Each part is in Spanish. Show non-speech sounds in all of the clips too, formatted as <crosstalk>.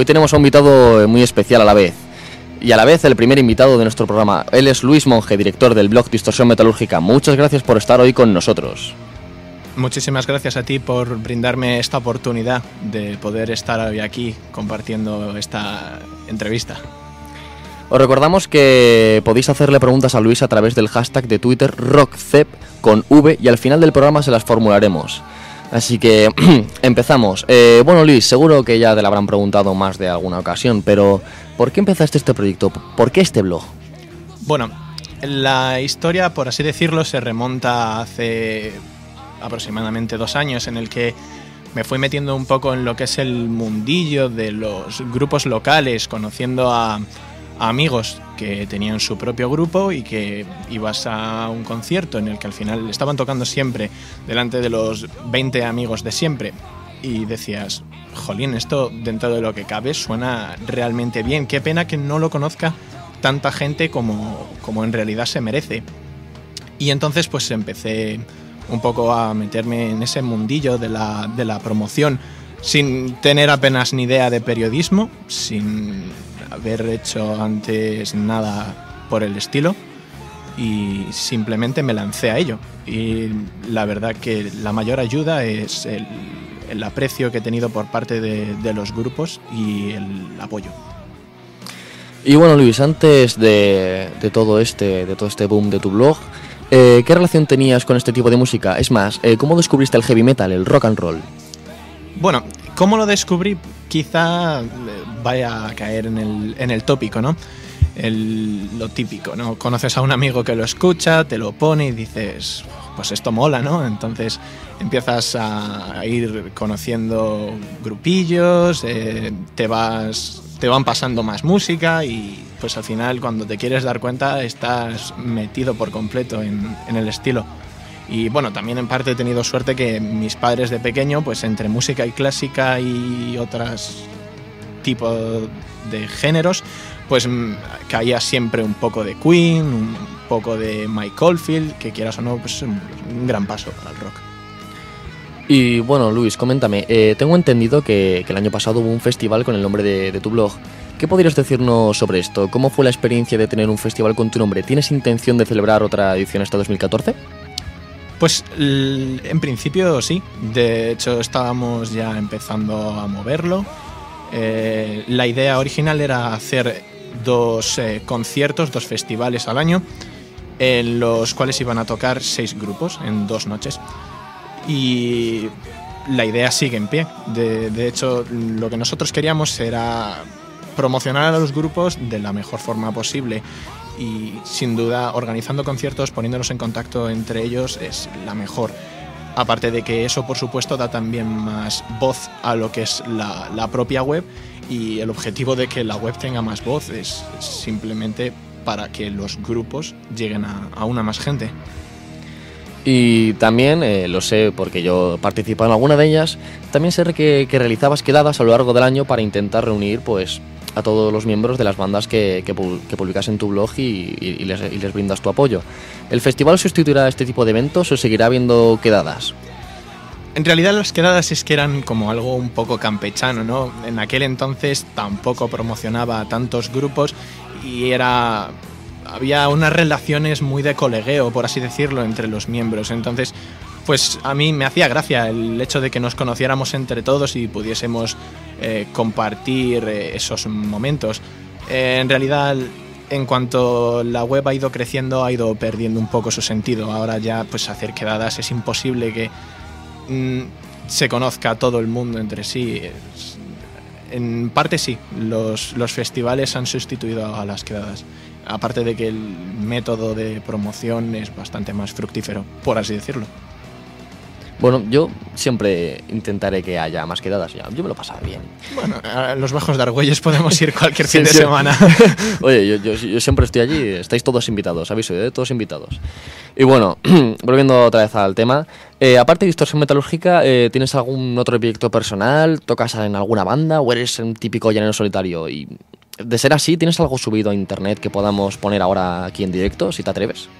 Hoy tenemos a un invitado eh, muy especial a la vez. Y a la vez el primer invitado de nuestro programa. Él es Luis Monge, director del blog Distorsión Metalúrgica. Muchas gracias por estar hoy con nosotros. Muchísimas gracias a ti por brindarme esta oportunidad de poder estar hoy aquí compartiendo esta entrevista. Os recordamos que podéis hacerle preguntas a Luis a través del hashtag de Twitter RockCep con V y al final del programa se las formularemos. Así que <clears throat> empezamos. Eh, bueno, Luis, seguro que ya te lo habrán preguntado más de alguna ocasión, pero ¿por qué empezaste este proyecto? ¿Por qué este blog? Bueno, la historia, por así decirlo, se remonta hace aproximadamente dos años en el que me fui metiendo un poco en lo que es el mundillo de los grupos locales, conociendo a amigos que tenían su propio grupo y que ibas a un concierto en el que al final estaban tocando siempre delante de los 20 amigos de siempre y decías, jolín, esto dentro de lo que cabe suena realmente bien, qué pena que no lo conozca tanta gente como, como en realidad se merece. Y entonces pues empecé un poco a meterme en ese mundillo de la, de la promoción sin tener apenas ni idea de periodismo, sin haber hecho antes nada por el estilo y simplemente me lancé a ello. Y la verdad que la mayor ayuda es el, aprecio que he tenido por parte de, los grupos y el apoyo. Y bueno, Luis, antes de, todo este, de todo este boom de tu blog, eh, ¿qué relación tenías con este tipo de música? Es más, eh, ¿cómo descubriste el heavy metal, el rock and roll? Bueno, ¿Cómo lo descubrí? Quizá eh, vaya a caer en el, tópico, ¿no? lo típico, ¿no? Conoces a un amigo que lo escucha, te lo pone y dices, pues esto mola, ¿no? Entonces empiezas a ir conociendo grupillos, eh, te vas te van pasando más música y pues al final cuando te quieres dar cuenta estás metido por completo en, en el estilo. Y bueno, también en parte he tenido suerte que mis padres de pequeño, pues entre música y clásica y otros tipos de géneros, pues caía mm, siempre un poco de Queen, un poco de Mike Oldfield, que quieras o no, pues un gran paso para el rock. Y bueno, Luis, coméntame, eh, tengo entendido que, el año pasado hubo un festival con el nombre de, de tu blog. ¿Qué podrías decirnos sobre esto? ¿Cómo fue la experiencia de tener un festival con tu nombre? ¿Tienes intención de celebrar otra edición hasta 2014? Pues en principio sí, de hecho estábamos ya empezando a moverlo. Eh, la idea original era hacer dos eh, conciertos, dos festivales al año, en los cuales iban a tocar seis grupos en dos noches. Y la idea sigue en pie. de hecho, lo que nosotros queríamos era promocionar a los grupos de la mejor forma posible y sin duda organizando conciertos, poniéndolos en contacto entre ellos es la mejor. Aparte de que eso, por supuesto, da también más voz a lo que es la, propia web y el objetivo de que la web tenga más voz es simplemente para que los grupos lleguen a, una más gente. Y también, eh, lo sé porque yo participaba en alguna de ellas, también sé que, que realizabas quedadas a lo largo del año para intentar reunir pues a todos los miembros de las bandas que, que, publicas en tu blog y, les, brindas tu apoyo. ¿El festival sustituirá este tipo de eventos o seguirá habiendo quedadas? En realidad las quedadas es que eran como algo un poco campechano, ¿no? En aquel entonces tampoco promocionaba a tantos grupos y era había unas relaciones muy de colegueo, por así decirlo, entre los miembros. Entonces pues a mí me hacía gracia el hecho de que nos conociéramos entre todos y pudiésemos eh, compartir eh, esos momentos. Eh, en realidad, en cuanto la web ha ido creciendo, ha ido perdiendo un poco su sentido. Ahora ya, pues hacer quedadas es imposible que mm, se conozca todo el mundo entre sí. En parte sí, los, los festivales han sustituido a las quedadas aparte de que el método de promoción es bastante más fructífero, por así decirlo. Bueno, yo siempre intentaré que haya más quedadas. Yo me lo pasaba bien. Bueno, a los bajos de Argüelles podemos ir cualquier <laughs> fin de semana. <laughs> Oye, yo, siempre estoy allí. Estáis todos invitados, aviso, de eh, todos invitados. Y bueno, <clears throat> volviendo otra vez al tema. Eh, aparte de distorsión metalúrgica, eh, ¿tienes algún otro proyecto personal? ¿Tocas en alguna banda o eres un típico llanero solitario? Y de ser así, ¿tienes algo subido a internet que podamos poner ahora aquí en directo, si te atreves?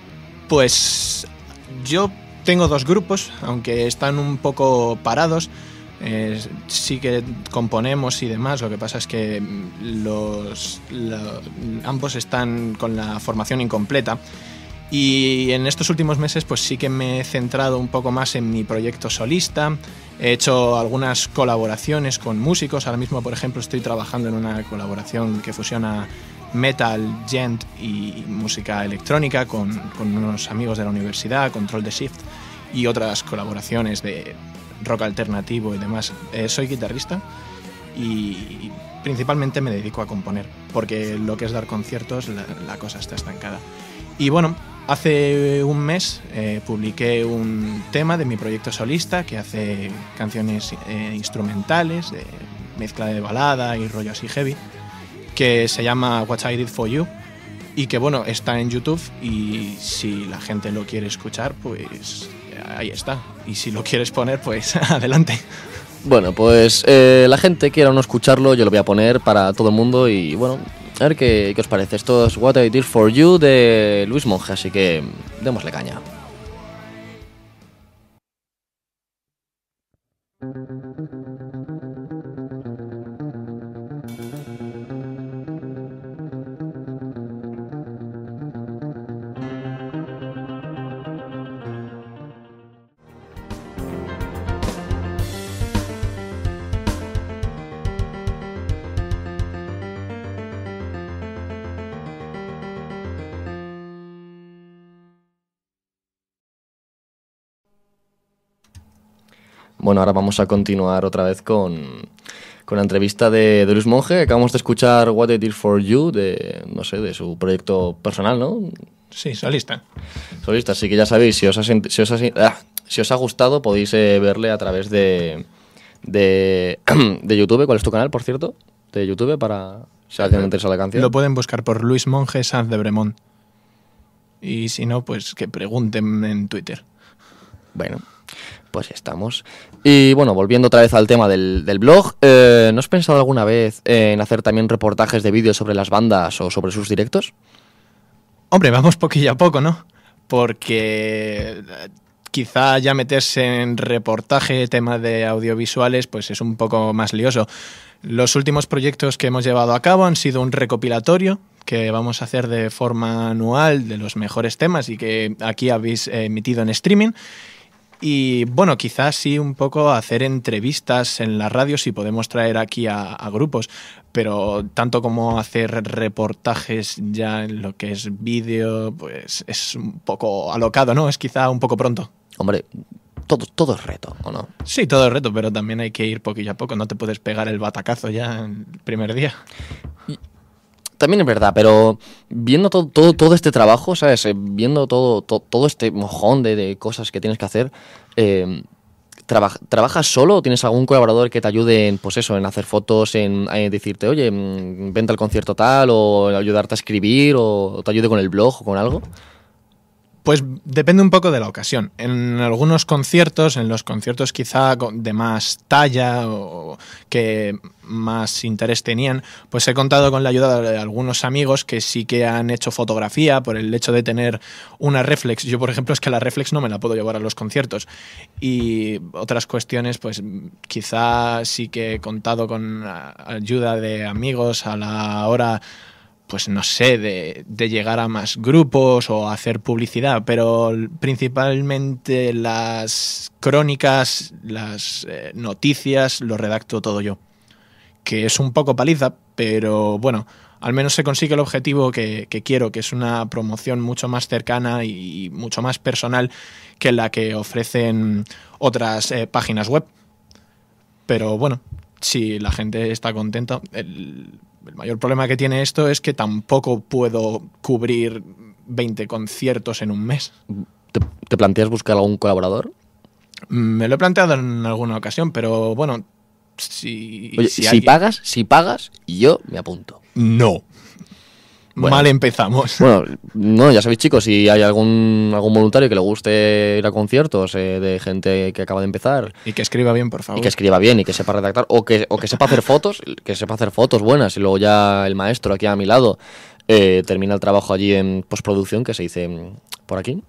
Pues yo tengo dos grupos, aunque están un poco parados. Eh, sí que componemos y demás, lo que pasa es que mm, los, ambos están con la formación incompleta. Y en estos últimos meses pues sí que me he centrado un poco más en mi proyecto solista, he hecho algunas colaboraciones con músicos, ahora mismo por ejemplo estoy trabajando en una colaboración que fusiona metal, gent y música electrónica con, unos amigos de la universidad, Control The Shift y otras colaboraciones de rock alternativo y demás. Eh, soy guitarrista y principalmente me dedico a componer, porque lo que es dar conciertos, la, cosa está estancada. Y bueno, hace un mes eh, publiqué un tema de mi proyecto solista que hace canciones eh, instrumentales, mezcla de balada y rollo así heavy que se llama What I Did For You y que bueno, está en YouTube y si la gente lo quiere escuchar, pues ahí está. Y si lo quieres poner, pues <laughs> adelante. Bueno, pues eh, la gente quiera no escucharlo, yo lo voy a poner para todo el mundo y bueno, a ver qué, qué os parece. Esto es What I Did For You de Luis Monge, así que démosle caña. Bueno, ahora vamos a continuar otra vez con, la entrevista de, Luis Monge. Acabamos de escuchar What I Did For You, de, no sé, de su proyecto personal, ¿no? Sí, solista. Solista, así que ya sabéis, si os ha, ah, si os ha, gustado podéis eh, verle a través <clears throat> de, YouTube. ¿Cuál es tu canal, por cierto? De YouTube para si alguien le interesa la canción. Lo pueden buscar por Luis Monge Sanz de Bremont. Y si no, pues que pregunten en Twitter. Bueno, pues estamos. Y bueno, volviendo otra vez al tema del, blog, eh, ¿no has pensado alguna vez en hacer también reportajes de vídeos sobre las bandas o sobre sus directos? Hombre, vamos poquillo a poco, ¿no? Porque eh, quizá ya meterse en reportaje, tema de audiovisuales, pues es un poco más lioso. Los últimos proyectos que hemos llevado a cabo han sido un recopilatorio que vamos a hacer de forma anual de los mejores temas y que aquí habéis eh, emitido en streaming y bueno, quizás sí un poco hacer entrevistas en la radio si podemos traer aquí a, grupos, pero tanto como hacer reportajes ya en lo que es vídeo, pues es un poco alocado, ¿no? Es quizá un poco pronto. Hombre, todo, todo, es reto, ¿o no? Sí, todo es reto, pero también hay que ir poquillo a poco. No te puedes pegar el batacazo ya el primer día también es verdad, pero viendo todo, todo, todo este trabajo, ¿sabes? Eh, viendo todo, todo, este mojón de, cosas que tienes que hacer, eh, ¿trabajas solo o tienes algún colaborador que te ayude en, pues eso, en hacer fotos, en, eh, decirte, oye, mm, vente al concierto tal, o ayudarte a escribir, o te ayude con el blog o con algo? Pues depende un poco de la ocasión. En algunos conciertos, en los conciertos quizá de más talla o que más interés tenían, pues he contado con la ayuda de algunos amigos que sí que han hecho fotografía por el hecho de tener una reflex. Yo, por ejemplo, es que la reflex no me la puedo llevar a los conciertos. Y otras cuestiones, pues quizá sí que he contado con ayuda de amigos a la hora pues no sé, de, llegar a más grupos o hacer publicidad, pero principalmente las crónicas, las eh, noticias, lo redacto todo yo. Que es un poco paliza, pero bueno, al menos se consigue el objetivo que, quiero, que es una promoción mucho más cercana y mucho más personal que la que ofrecen otras eh, páginas web. Pero bueno, si la gente está contenta. El, mayor problema que tiene esto es que tampoco puedo cubrir 20 conciertos en un mes. ¿Te, planteas buscar algún colaborador? Mm, me lo he planteado en alguna ocasión, pero bueno, si. si, pagas, si pagas, yo me apunto. No. Mal empezamos. Bueno, no, ya sabéis chicos, si hay algún, voluntario que le guste ir a conciertos eh, de gente que acaba de empezar. Y que escriba bien, por favor. Y que escriba bien y que sepa redactar o que, o que sepa hacer fotos, que sepa hacer fotos buenas y luego ya el maestro aquí a mi lado eh, termina el trabajo allí en postproducción que se dice mm, por aquí.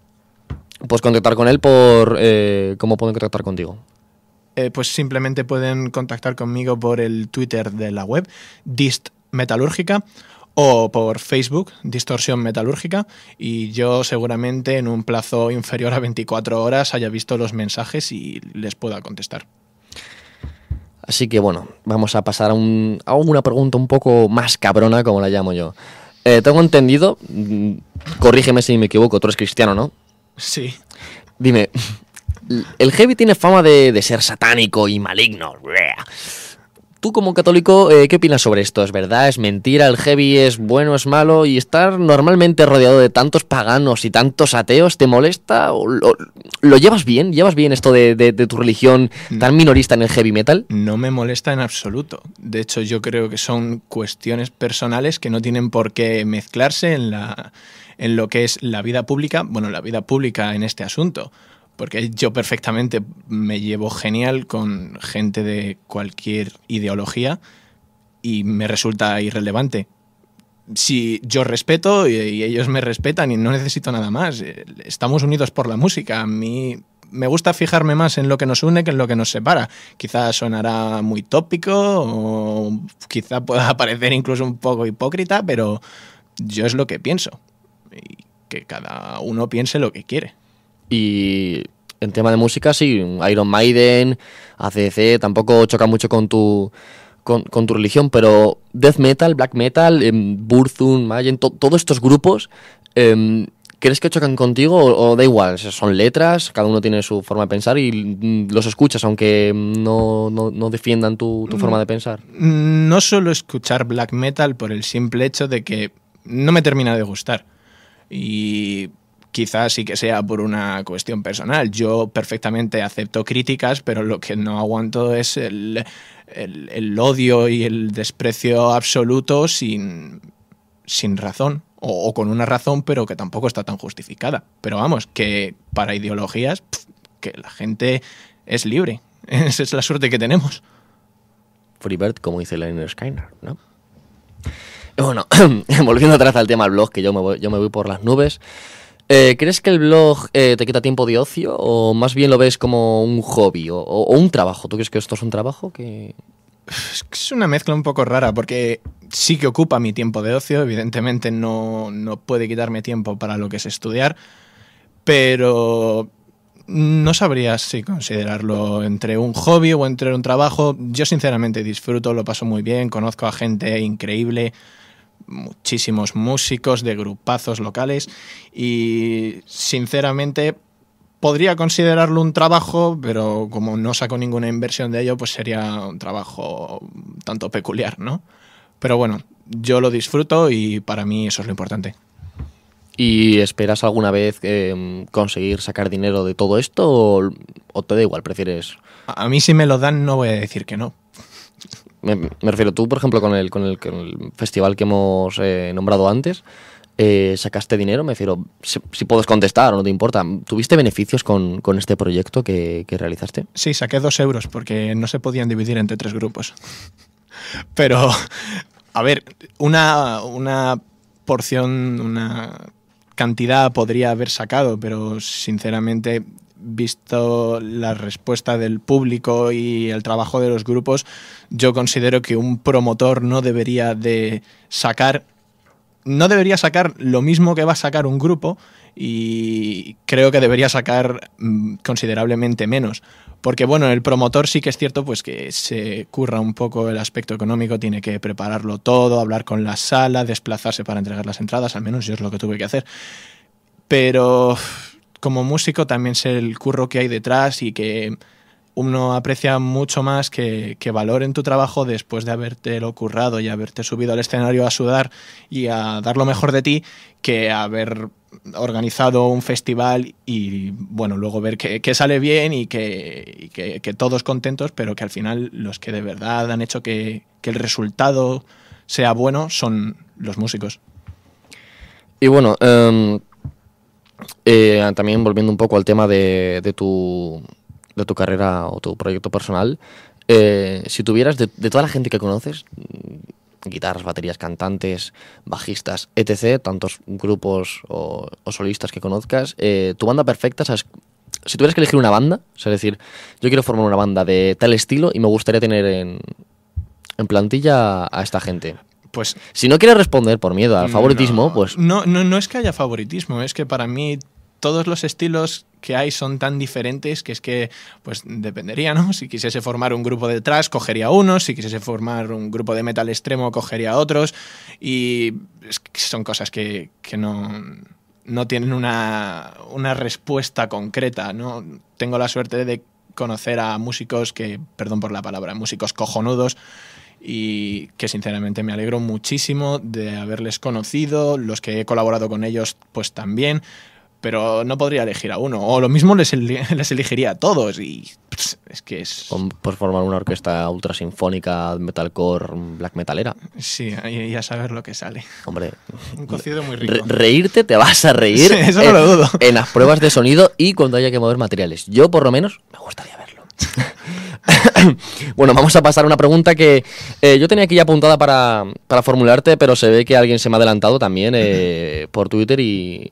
Pues contactar con él por... Eh, ¿Cómo pueden contactar contigo? pues simplemente pueden contactar conmigo por el Twitter de la web, distmetalúrgica, o por Facebook, Distorsión Metalúrgica, y yo seguramente en un plazo inferior a 24 horas haya visto los mensajes y les pueda contestar. Así que bueno, vamos a pasar a, una pregunta un poco más cabrona, como la llamo yo. Eh, tengo entendido, mm, corrígeme si me equivoco, tú eres cristiano, ¿no? Sí. Dime, <laughs> el heavy tiene fama de, de ser satánico y maligno. Tú como católico, eh, ¿qué opinas sobre esto? ¿Es verdad? ¿Es mentira? ¿El heavy es bueno? ¿Es malo? ¿Y estar normalmente rodeado de tantos paganos y tantos ateos te molesta? ¿O lo, llevas bien? ¿Llevas bien esto de, tu religión tan minorista en el heavy metal? No me molesta en absoluto. De hecho, yo creo que son cuestiones personales que no tienen por qué mezclarse en, la, en lo que es la vida pública, bueno, la vida pública en este asunto porque yo perfectamente me llevo genial con gente de cualquier ideología y me resulta irrelevante. Si yo respeto y, ellos me respetan y no necesito nada más, eh, estamos unidos por la música. A mí me gusta fijarme más en lo que nos une que en lo que nos separa. Quizá sonará muy tópico o quizá pueda <laughs> parecer incluso un poco hipócrita, pero yo es lo que pienso. Y que cada uno piense lo que quiere. Y en tema de música, sí, Iron Maiden, ACC, tampoco choca mucho con tu, con, tu religión, pero death metal, black metal, Burzun, em, Burzum, Mayen, todos estos grupos, em, ¿crees que chocan contigo o, da igual? Son letras, cada uno tiene su forma de pensar y mm, los escuchas, aunque no, defiendan tu, tu, forma de pensar. Mm, no suelo escuchar black metal por el simple hecho de que no me termina de gustar. Y quizás sí que sea por una cuestión personal. Yo perfectamente acepto críticas, pero lo que no aguanto es el, odio y el desprecio absoluto sin, sin razón. O, con una razón, pero que tampoco está tan justificada. Pero vamos, que para ideologías, que la gente es libre. <laughs> Esa es la suerte que tenemos. Freebird, como dice Leonard Skinner, ¿no? Bueno, <clears throat> volviendo atrás al tema del blog, que yo me yo me voy por las nubes. Eh, ¿Crees que el blog eh, te quita tiempo de ocio o más bien lo ves como un hobby o, un trabajo? ¿Tú crees que esto es un trabajo? Que... Es una mezcla un poco rara porque sí que ocupa mi tiempo de ocio, evidentemente no, no puede quitarme tiempo para lo que es estudiar, pero no sabría si considerarlo entre un hobby o entre un trabajo. Yo sinceramente disfruto, lo paso muy bien, conozco a gente increíble muchísimos músicos, de grupazos locales y sinceramente podría considerarlo un trabajo, pero como no saco ninguna inversión de ello, pues sería un trabajo tanto peculiar, ¿no? Pero bueno, yo lo disfruto y para mí eso es lo importante. ¿Y esperas alguna vez em, conseguir sacar dinero de todo esto o, te da igual, prefieres? A mí si me lo dan no voy a decir que no, me, refiero tú, por ejemplo, con el, con el, festival que hemos eh, nombrado antes. Eh, ¿Sacaste dinero? Me refiero, si, puedes contestar o no te importa. ¿Tuviste beneficios con, este proyecto que, realizaste? Sí, saqué dos euros porque no se podían dividir entre tres grupos. <laughs> Pero, a ver, una, una porción, una cantidad podría haber sacado, pero sinceramente visto la respuesta del público y el trabajo de los grupos, yo considero que un promotor no debería de sacar no debería sacar lo mismo que va a sacar un grupo y creo que debería sacar mm, considerablemente menos. Porque bueno, el promotor sí que es cierto pues que se curra un poco el aspecto económico, tiene que prepararlo todo, hablar con la sala, desplazarse para entregar las entradas, al menos yo es lo que tuve que hacer. Pero como músico también sé el curro que hay detrás y que uno aprecia mucho más que, valor en tu trabajo después de lo currado y haberte subido al escenario a sudar y a dar lo mejor de ti que haber organizado un festival y bueno, luego ver que, sale bien y, que, todos contentos, pero que al final los que de verdad han hecho que, el resultado sea bueno son los músicos. Y bueno, em, eh, también volviendo un poco al tema de, tu, de tu carrera o tu proyecto personal, eh, si tuvieras de, toda la gente que conoces, mm, guitarras, baterías, cantantes, bajistas, etc., tantos grupos o, solistas que conozcas, eh, tu banda perfecta, si tuvieras que elegir una banda, es decir, yo quiero formar una banda de tal estilo y me gustaría tener en, en plantilla a esta gente pues si no quieres responder por miedo al mm, favoritismo, pues no, no no es que haya favoritismo, es que para mí todos los estilos que hay son tan diferentes que es que, pues dependería, ¿no? <laughs> Si quisiese formar un grupo de trash, cogería unos, si quisiese formar un grupo de metal extremo, cogería otros, y son cosas que, no, tienen una, una respuesta concreta, ¿no? Tengo la suerte de conocer a músicos que, perdón por la palabra, músicos cojonudos y que sinceramente me alegro muchísimo de haberles conocido, los que he colaborado con ellos pues también, pero no podría elegir a uno, o lo mismo les, <laughs> les elegiría a todos y pues, es que es... Por formar una orquesta ultra sinfónica metalcore, black metalera. Sí, ya saber lo que sale. Hombre, un cocido muy rico. reírte, te vas a reír. eso no lo dudo. En las pruebas de sonido y cuando haya que mover materiales. Yo por lo menos me gustaría verlo. <laughs> <laughs> bueno, vamos a pasar a una pregunta que eh, yo tenía aquí ya apuntada para, formularte, pero se ve que alguien se me ha adelantado también eh, por Twitter y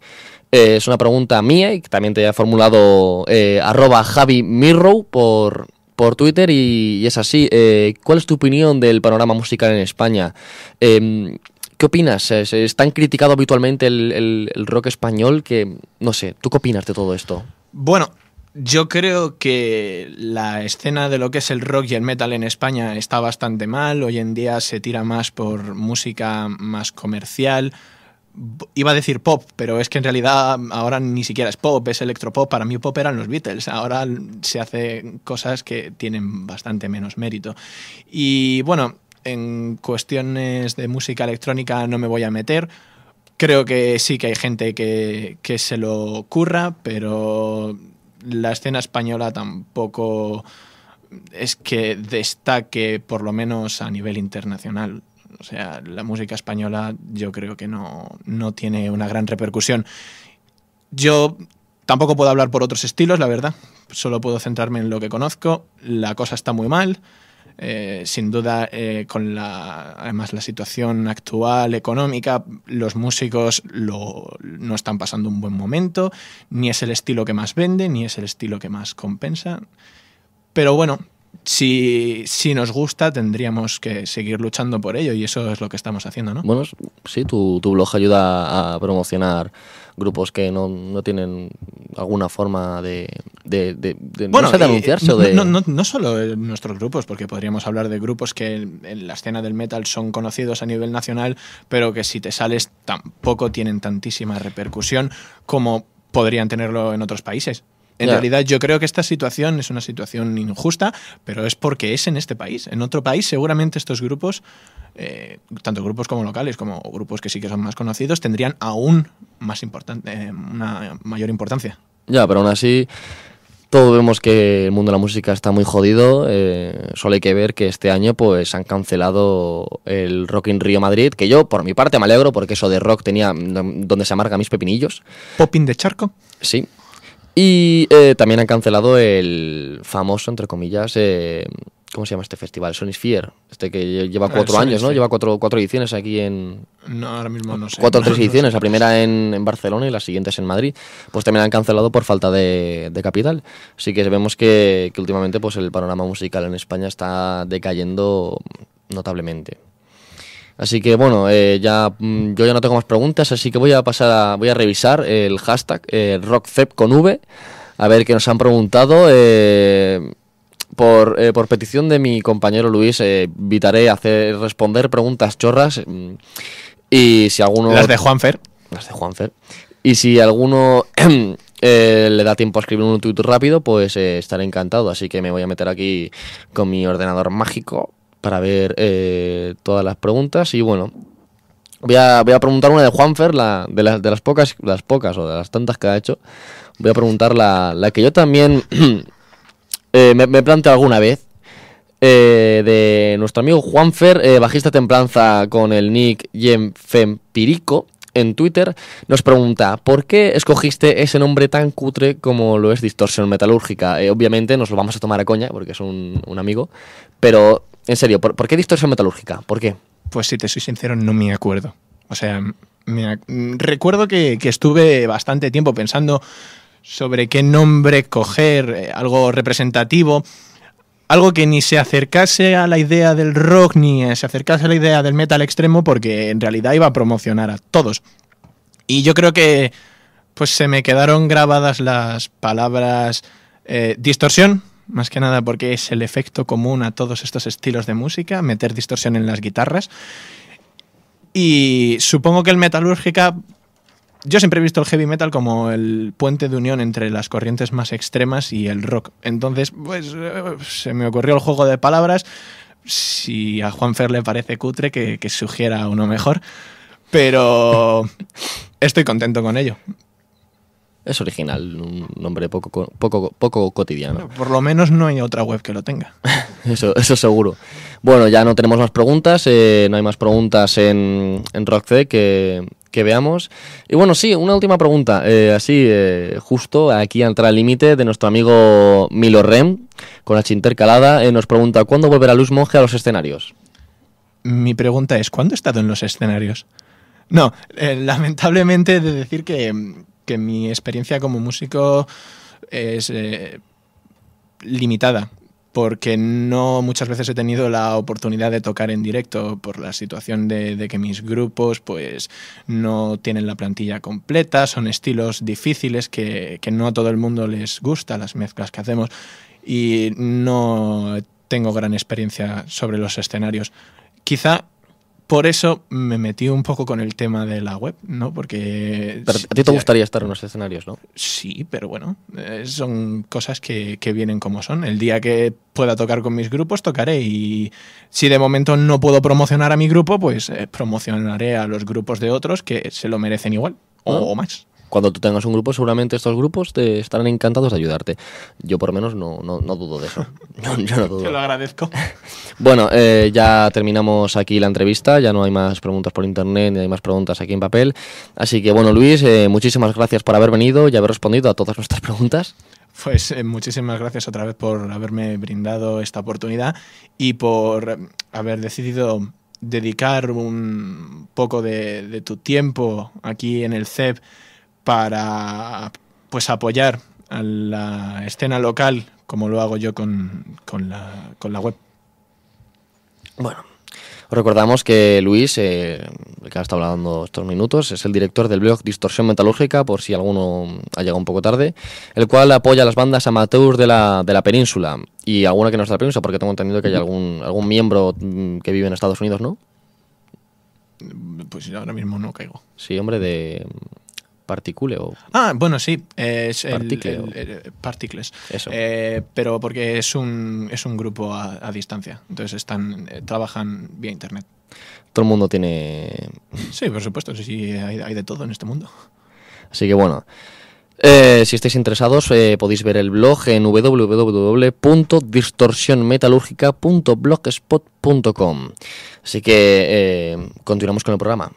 eh, es una pregunta mía y que también te ha formulado arroba Javi Mirro por, por Twitter y, es así. ¿Cuál es tu opinión del panorama musical en España? Em, ¿Qué opinas? ¿Es, tan criticado habitualmente el, el rock español que, no sé, ¿tú qué opinas de todo esto? Bueno, yo creo que la escena de lo que es el rock y el metal en España está bastante mal. Hoy en día se tira más por música más comercial. Iba a decir pop, pero es que en realidad ahora ni siquiera es pop, es electropop. Para mí pop eran los Beatles. Ahora se hace cosas que tienen bastante menos mérito. Y bueno, en cuestiones de música electrónica no me voy a meter. Creo que sí que hay gente que, que se lo curra, pero la escena española tampoco es que destaque, por lo menos a nivel internacional. O sea, la música española yo creo que no, no tiene una gran repercusión. Yo tampoco puedo hablar por otros estilos, la verdad. Solo puedo centrarme en lo que conozco. La cosa está muy mal. Eh, sin duda, eh, con la, además la situación actual económica, los músicos no están pasando un buen momento, ni es el estilo que más vende, ni es el estilo que más compensa. Pero bueno, si, nos gusta, tendríamos que seguir luchando por ello y eso es lo que estamos haciendo, ¿no? Bueno, sí, tu, blog ayuda a promocionar grupos que no, tienen alguna forma de, anunciarse. no, solo nuestros grupos, porque podríamos hablar de grupos que en la escena del metal son conocidos a nivel nacional, pero que si te sales tampoco tienen tantísima repercusión como podrían tenerlo en otros países. En realidad yo creo que esta situación es una situación injusta, pero es porque es en este país. En otro país seguramente estos grupos, eh, tanto grupos como locales, como grupos que sí que son más conocidos, tendrían aún más importante, eh, una mayor importancia. Ya, pero aún así todos vemos que el mundo de la música está muy jodido. Eh, solo hay que ver que este año pues han cancelado el Rock in Río Madrid, que yo por mi parte me alegro porque eso de rock tenía mm, donde se amarga mis pepinillos. ¿Popping de charco? Sí, y eh, también han cancelado el famoso, entre comillas, eh, ¿cómo se llama este festival? Sonic este que lleva cuatro años, ¿no? Lleva cuatro, cuatro ediciones aquí en... No, ahora mismo no sé. Cuatro o tres ediciones, la primera en, Barcelona y las siguientes en Madrid, pues también han cancelado por falta de, capital. Así que vemos que, que últimamente pues el panorama musical en España está decayendo notablemente. Así que bueno, eh, ya mm, yo ya no tengo más preguntas, así que voy a pasar a, voy a revisar el hashtag eh, con V, a ver qué nos han preguntado. Eh, eh, por, petición de mi compañero Luis, evitaré hacer responder preguntas chorras. Mm, y si alguno. Las de Juanfer. Las de Juanfer. Y si alguno <clears throat> le da tiempo a escribir un tuit rápido, pues estaré encantado. Así que me voy a meter aquí con mi ordenador mágico para ver eh, todas las preguntas. Y bueno, voy a, a preguntar una de Juanfer, la, de, las, de las pocas, las pocas o de las tantas que ha hecho. Voy a preguntar la, la que yo también <clears throat> eh, me, me planteo alguna vez. Eh, de nuestro amigo Juanfer, bajista templanza con el nick Pirico en Twitter, nos pregunta ¿por qué escogiste ese nombre tan cutre como lo es Distorsión Metalúrgica? obviamente nos lo vamos a tomar a coña porque es un, un amigo, pero en serio, ¿por, qué distorsión metalúrgica? ¿Por qué? Pues si te soy sincero, no me acuerdo. O sea, recuerdo que, estuve bastante tiempo pensando sobre qué nombre coger, eh, algo representativo, algo que ni se acercase a la idea del rock ni eh, se acercase a la idea del metal extremo porque en realidad iba a promocionar a todos. Y yo creo que pues se me quedaron grabadas las palabras eh, distorsión más que nada porque es el efecto común a todos estos estilos de música, meter distorsión en las guitarras. Y supongo que el metalúrgica yo siempre he visto el heavy metal como el puente de unión entre las corrientes más extremas y el rock. Entonces, pues eh, se me ocurrió el juego de palabras. Si a Juan Fer le parece cutre, que, que sugiera uno mejor. Pero estoy contento con ello es original, un nombre poco, poco, poco cotidiano. por lo menos no hay otra web que lo tenga. <laughs> eso, eso seguro. Bueno, ya no tenemos más preguntas, eh, no hay más preguntas en, en RockC que, veamos. Y bueno, sí, una última pregunta, eh, así eh, justo aquí entra el límite de nuestro amigo Milo Rem, con H intercalada, nos pregunta, ¿cuándo volverá Luz Monge a los escenarios? Mi pregunta es, ¿cuándo he estado en los escenarios? No, lamentablemente he de decir que, que mi experiencia como músico es eh, limitada porque no muchas veces he tenido la oportunidad de tocar en directo por la situación de, que mis grupos pues no tienen la plantilla completa, son estilos difíciles que, que no a todo el mundo les gusta las mezclas que hacemos y no tengo gran experiencia sobre los escenarios. Quizá por eso me metí un poco con el tema de la web, ¿no? Porque... a ti te gustaría estar en los escenarios, ¿no? Sí, pero bueno, eh, son cosas que, que, vienen como son. El día que pueda tocar con mis grupos, tocaré. Y si de momento no puedo promocionar a mi grupo, pues eh, promocionaré a los grupos de otros que se lo merecen igual o más cuando tú tengas un grupo, seguramente estos grupos te estarán encantados de ayudarte. Yo por lo menos no, no, dudo de eso. <laughs> yo no dudo. lo agradezco. <laughs> Bueno, eh, ya terminamos aquí la entrevista, ya no hay más preguntas por internet, ni hay más preguntas aquí en papel. Así que bueno, Luis, eh, muchísimas gracias por haber venido y haber respondido a todas nuestras preguntas. Pues eh, muchísimas gracias otra vez por haberme brindado esta oportunidad y por haber decidido dedicar un poco de, de tu tiempo aquí en el CEP para pues apoyar a la escena local como lo hago yo con, la, web. Bueno, recordamos que Luis, eh, que ha estado hablando estos minutos, es el director del blog Distorsión Metalúrgica, por si alguno ha llegado un poco tarde, el cual apoya a las bandas amateurs de la, península y alguna que no está la península, porque tengo entendido que hay algún, algún miembro mm, que vive en Estados Unidos, ¿no? Pues ahora mismo no caigo. Sí, hombre, de, particule o... Ah, bueno, sí, es particles. Eh, pero porque es un, es un grupo a, distancia, entonces están eh, trabajan vía Internet. Todo el mundo tiene... Sí, por supuesto, sí, sí hay, de todo en este mundo. Así que bueno, eh, si estáis interesados, podéis ver el blog en www.distorsionmetalúrgica.blogspot.com. Así que continuamos con el programa.